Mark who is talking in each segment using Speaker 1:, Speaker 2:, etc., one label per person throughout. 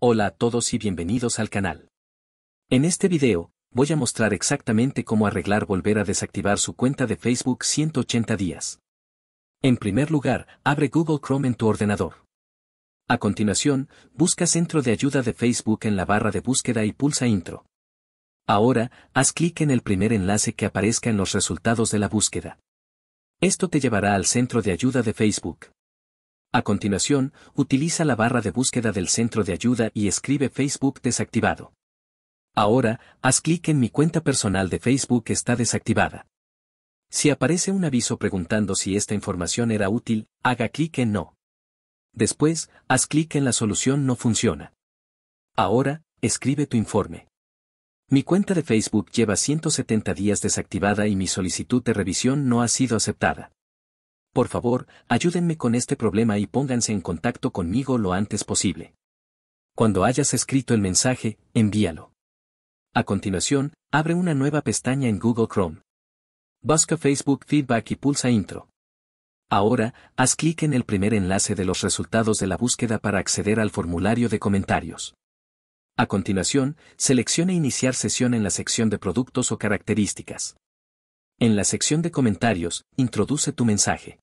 Speaker 1: Hola a todos y bienvenidos al canal. En este video, voy a mostrar exactamente cómo arreglar volver a desactivar su cuenta de Facebook 180 días. En primer lugar, abre Google Chrome en tu ordenador. A continuación, busca Centro de Ayuda de Facebook en la barra de búsqueda y pulsa Intro. Ahora, haz clic en el primer enlace que aparezca en los resultados de la búsqueda. Esto te llevará al Centro de Ayuda de Facebook. A continuación, utiliza la barra de búsqueda del centro de ayuda y escribe Facebook desactivado. Ahora, haz clic en Mi cuenta personal de Facebook está desactivada. Si aparece un aviso preguntando si esta información era útil, haga clic en No. Después, haz clic en La solución no funciona. Ahora, escribe tu informe. Mi cuenta de Facebook lleva 170 días desactivada y mi solicitud de revisión no ha sido aceptada por favor, ayúdenme con este problema y pónganse en contacto conmigo lo antes posible. Cuando hayas escrito el mensaje, envíalo. A continuación, abre una nueva pestaña en Google Chrome. Busca Facebook Feedback y pulsa Intro. Ahora, haz clic en el primer enlace de los resultados de la búsqueda para acceder al formulario de comentarios. A continuación, seleccione Iniciar sesión en la sección de Productos o Características. En la sección de comentarios, introduce tu mensaje.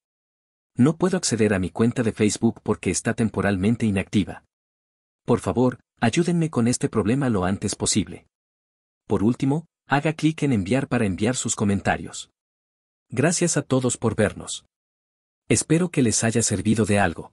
Speaker 1: No puedo acceder a mi cuenta de Facebook porque está temporalmente inactiva. Por favor, ayúdenme con este problema lo antes posible. Por último, haga clic en enviar para enviar sus comentarios. Gracias a todos por vernos. Espero que les haya servido de algo.